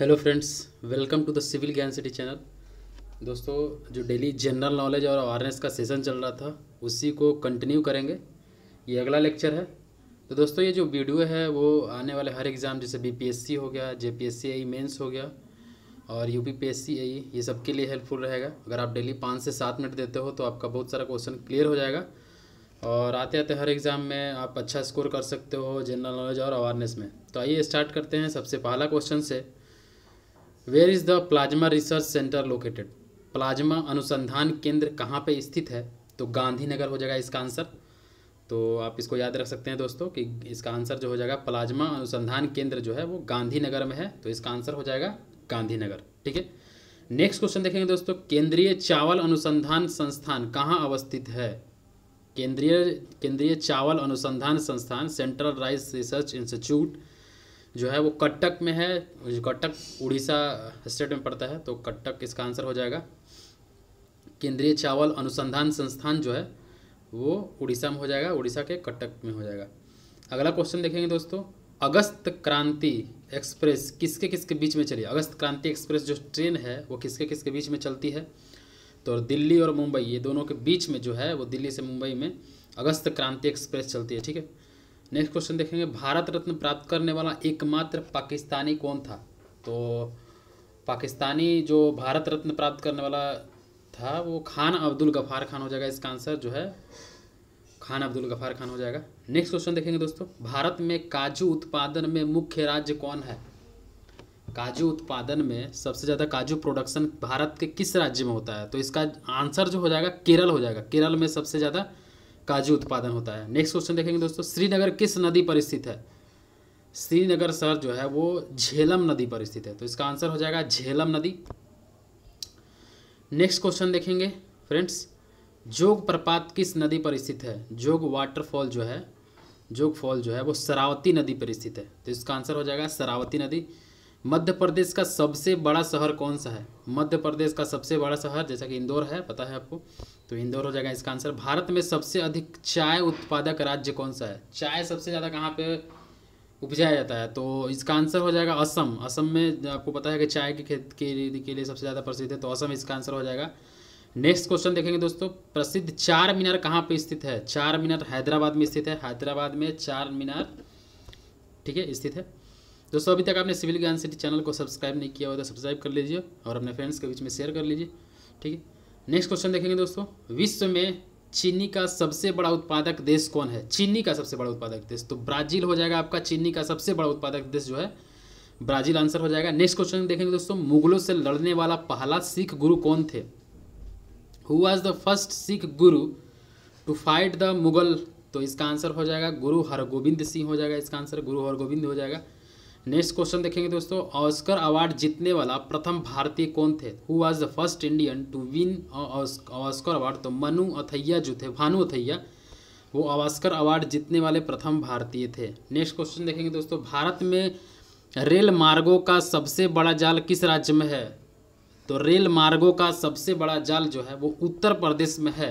hello friends welcome to the civil ज्ञान city channel दोस्तों जो डेली जनरल नॉलेज और अवेयरनेस का सेशन चल रहा था उसी को कंटिन्यू करेंगे ये अगला लेक्चर है तो दोस्तों ये जो वीडियो है वो आने वाले हर एग्ज़ाम जैसे बीपीएससी हो गया जेपीएससी पी मेंस हो गया और यूपीपीएससी पी e, ये सब के लिए हेल्पफुल रहेगा अगर आप डेली पाँच से सात मिनट देते हो तो आपका बहुत सारा क्वेश्चन क्लियर हो जाएगा और आते आते हर एग्ज़ाम में आप अच्छा स्कोर कर सकते हो जनरल नॉलेज और अवेयरनेस में तो आइए स्टार्ट करते हैं सबसे पहला क्वेश्चन से where is the plasma research centre located plasma अनुसंधान केंद्र कहाँ पे स्थित है तो गांधीनगर हो जाएगा इसका आंसर तो आप इसको याद रख सकते हैं दोस्तों कि इसका आंसर जो हो जाएगा प्लाज्मा अनुसंधान केंद्र जो है वो गांधीनगर में है तो इसका आंसर हो जाएगा गांधीनगर ठीक है नेक्स्ट क्वेश्चन देखेंगे दोस्तों केंद्रीय चावल अनुसंधान संस्थान कहाँ अवस्थित है केंद्रीय केंद्रीय चावल अनुसंधान संस्थान सेंट्रल राइस रिसर्च इंस्टीट्यूट जो है वो कटक में है कटक उड़ीसा स्टेट में पड़ता है तो कटक इसका आंसर हो जाएगा केंद्रीय चावल अनुसंधान संस्थान जो है वो उड़ीसा में हो जाएगा उड़ीसा के कटक में हो जाएगा अगला क्वेश्चन देखेंगे दोस्तों अगस्त क्रांति एक्सप्रेस किसके किसके बीच में चली अगस्त क्रांति एक्सप्रेस जो ट्रेन है वो किसके किसके बीच में चलती है तो दिल्ली और मुंबई ये दोनों के बीच में जो है वो दिल्ली से मुंबई में अगस्त क्रांति एक्सप्रेस चलती है ठीक है नेक्स्ट क्वेश्चन देखेंगे भारत रत्न प्राप्त करने वाला एकमात्र पाकिस्तानी कौन था तो पाकिस्तानी जो भारत रत्न प्राप्त करने वाला था वो खान अब्दुल गफ़ार खान हो जाएगा इसका आंसर जो है खान अब्दुल गफ़ार खान हो जाएगा नेक्स्ट क्वेश्चन देखेंगे दोस्तों भारत में काजू उत्पादन में मुख्य राज्य कौन है काजू उत्पादन में सबसे ज़्यादा काजू प्रोडक्शन भारत के किस राज्य में होता है तो इसका आंसर जो हो जाएगा केरल हो जाएगा केरल में सबसे ज़्यादा काजू उत्पादन होता है नेक्स्ट क्वेश्चन देखेंगे दोस्तों श्रीनगर किस नदी पर स्थित है श्रीनगर शहर जो है वो झेलम नदी पर स्थित है तो इसका आंसर हो जाएगा झेलम नदी नेक्स्ट क्वेश्चन देखेंगे फ्रेंड्स जोग प्रपात किस नदी पर स्थित है जोग वाटरफॉल जो है जोग फॉल जो है वो सरावती नदी पर स्थित है तो इसका आंसर हो जाएगा सरावती नदी मध्य प्रदेश का सबसे बड़ा शहर कौन सा है मध्य प्रदेश का सबसे बड़ा शहर जैसा कि इंदौर है पता है आपको तो इंदौर हो जाएगा इसका आंसर भारत में सबसे अधिक चाय उत्पादक राज्य कौन सा है चाय सबसे ज़्यादा कहाँ पे उपजाया जाता है तो इसका आंसर हो जाएगा असम असम में आपको पता है कि चाय की खेत के, के लिए सबसे ज़्यादा प्रसिद्ध है तो असम इसका आंसर हो जाएगा नेक्स्ट क्वेश्चन देखेंगे दोस्तों प्रसिद्ध चार मीनार कहाँ पर स्थित है चार मीनार हैदराबाद में स्थित है हैदराबाद में चार मीनार ठीक है स्थित है दोस्तों अभी तक आपने सिविल ज्ञान सिटी चैनल को सब्सक्राइब नहीं किया हुआ तो सब्सक्राइब कर लीजिए और अपने फ्रेंड्स के बीच में शेयर कर लीजिए ठीक है नेक्स्ट क्वेश्चन देखेंगे दोस्तों विश्व में चीनी का सबसे बड़ा उत्पादक देश कौन है चीनी का सबसे बड़ा उत्पादक देश तो ब्राजील हो जाएगा आपका चीनी का सबसे बड़ा उत्पादक देश जो है ब्राजील आंसर हो जाएगा नेक्स्ट क्वेश्चन देखेंगे दोस्तों मुगलों से लड़ने वाला पहला सिख गुरु कौन थे who was the first Sikh guru to fight the Mughal तो इसका आंसर हो जाएगा गुरु हरगोविंद सिंह हो जाएगा इसका आंसर गुरु हरगोविंद हो जाएगा नेक्स्ट क्वेश्चन देखेंगे दोस्तों ऑस्कर अवार्ड जीतने वाला प्रथम भारतीय कौन थे who was the first Indian to win Oscar award तो मनु अथैया जो थे भानु अथैया वो ऑस्कर अवार्ड जीतने वाले प्रथम भारतीय थे नेक्स्ट क्वेश्चन देखेंगे दोस्तों भारत में रेल मार्गों का सबसे बड़ा जाल किस राज्य में है तो रेल मार्गों का सबसे बड़ा जाल जो है वो उत्तर प्रदेश में है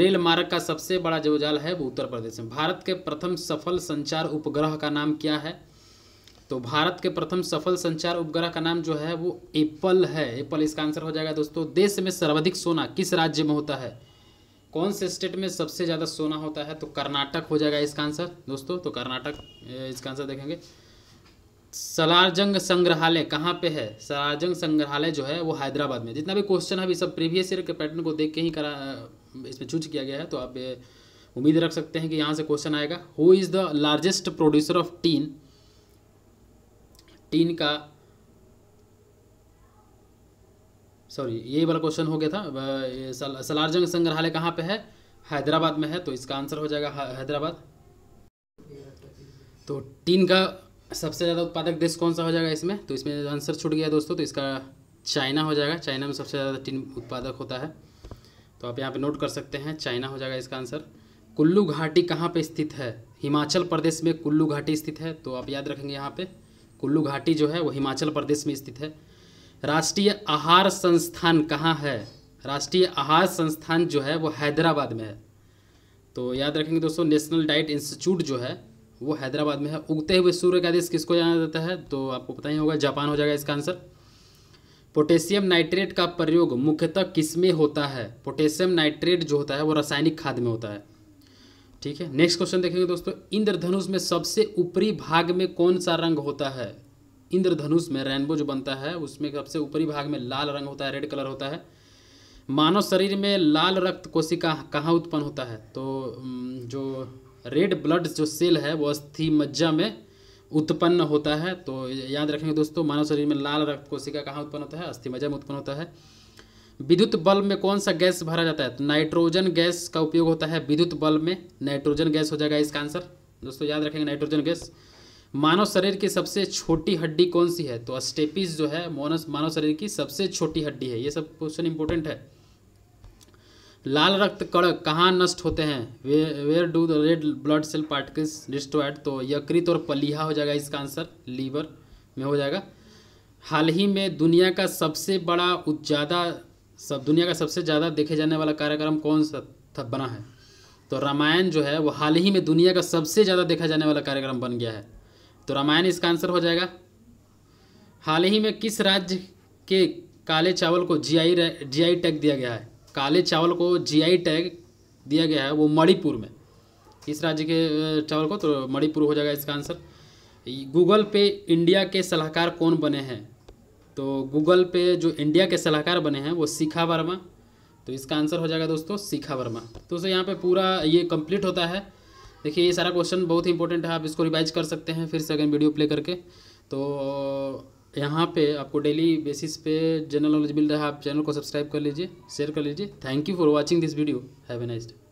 रेल मार्ग का सबसे बड़ा जो जाल है वो उत्तर प्रदेश में भारत के प्रथम सफल संचार उपग्रह का नाम क्या है तो भारत के प्रथम सफल संचार उपग्रह का नाम जो है वो एप्पल है एप्पल इसका आंसर हो जाएगा दोस्तों देश में सर्वाधिक सोना किस राज्य में होता है कौन से स्टेट में सबसे ज़्यादा सोना होता है तो कर्नाटक हो जाएगा इसका आंसर दोस्तों तो कर्नाटक इसका आंसर देखेंगे सलारजंग संग्रहालय कहाँ पे है सलारजंग संग्रहालय जो है वो हैदराबाद में जितना भी क्वेश्चन है अभी सब प्रीवियस ईयर के पैटर्न को देख के ही करा इसमें चूज किया गया है तो आप उम्मीद रख सकते हैं कि यहाँ से क्वेश्चन आएगा who is the largest producer of tin तीन का सॉरी ये वाला क्वेश्चन हो गया था सलारजंग संग्रहालय कहाँ पे है हैदराबाद में है तो इसका आंसर हो जाएगा हैदराबाद तो टीन का सबसे ज़्यादा उत्पादक देश कौन सा हो जाएगा इसमें तो इसमें आंसर छूट गया दोस्तों तो इसका चाइना हो जाएगा चाइना में सबसे ज़्यादा टीन उत्पादक होता है तो आप यहाँ पे नोट कर सकते हैं चाइना हो जाएगा इसका आंसर कुल्लू घाटी कहाँ पर स्थित है हिमाचल प्रदेश में कुल्लू घाटी स्थित है तो आप याद रखेंगे यहाँ पे कुल्लू घाटी जो है वो हिमाचल प्रदेश में स्थित है राष्ट्रीय आहार संस्थान कहाँ है राष्ट्रीय आहार संस्थान जो है वो हैदराबाद में है तो याद रखेंगे दोस्तों नेशनल डाइट इंस्टीट्यूट जो है वो हैदराबाद में है उगते हुए सूर्य का देश किसको जाना जाता है तो आपको पता ही होगा जापान हो जाएगा इसका आंसर पोटेशियम नाइट्रेट का प्रयोग मुख्यतः किस में होता है पोटेशियम नाइट्रेट जो होता है वो रासायनिक खाद में होता है ठीक है नेक्स्ट क्वेश्चन देखेंगे दोस्तों इंद्रधनुष में सबसे ऊपरी भाग में कौन सा रंग होता है इंद्रधनुष में रेनबो जो बनता है उसमें सबसे ऊपरी भाग में लाल रंग होता है रेड कलर होता है मानव शरीर में लाल रक्त कोशिका कहाँ उत्पन्न होता है तो जो रेड ब्लड जो सेल है वो अस्थि मज्जा में उत्पन्न होता है तो याद रखेंगे दोस्तों मानव शरीर में लाल रक्त कोशिका कहाँ उत्पन्न होता है अस्थि मज्जा में उत्पन्न होता है विद्युत बल्ब में कौन सा गैस भरा जाता है तो नाइट्रोजन गैस का उपयोग होता है विद्युत बल्ब में नाइट्रोजन गैस हो जाएगा इसका आंसर दोस्तों याद रखेंगे नाइट्रोजन गैस मानव शरीर की सबसे छोटी हड्डी कौन सी है तो अस्टेपिस जो है मोनस मानव शरीर की सबसे छोटी हड्डी है ये सब क्वेश्चन इंपॉर्टेंट है लाल रक्त कण कहाँ नष्ट होते हैं वे where do the red blood cell particles destroyed तो यकृत और पलीहा हो जाएगा इसका आंसर लीवर में हो जाएगा हाल ही में दुनिया का सबसे बड़ा ज़्यादा सब दुनिया का सबसे ज़्यादा देखे जाने वाला कार्यक्रम कौन सा था बना है तो रामायण जो है वो हाल ही में दुनिया का सबसे ज़्यादा देखा जाने वाला कार्यक्रम बन गया है तो रामायण इसका आंसर हो जाएगा हाल ही में किस राज्य के काले चावल को जीआई जीआई टैग दिया गया है काले चावल को जीआई टैग दिया गया है वो मणिपुर में किस राज्य के चावल को तो मणिपुर हो जाएगा इसका आंसर गूगल पे इंडिया के सलाहकार कौन बने हैं तो गूगल पे जो इंडिया के सलाहकार बने हैं वो शिखा वर्मा तो इसका आंसर हो जाएगा दोस्तों शिखा वर्मा तो दोस्तों यहाँ पे पूरा ये कंप्लीट होता है देखिए ये सारा क्वेश्चन बहुत ही इंपॉर्टेंट है आप इसको रिवाइज कर सकते हैं फिर से अगर वीडियो प्ले करके तो यहाँ पे आपको डेली बेसिस पे जनरल नॉलेज मिल रहा है आप चैनल को सब्सक्राइब कर लीजिए शेयर कर लीजिए thank you for watching this video have a nice day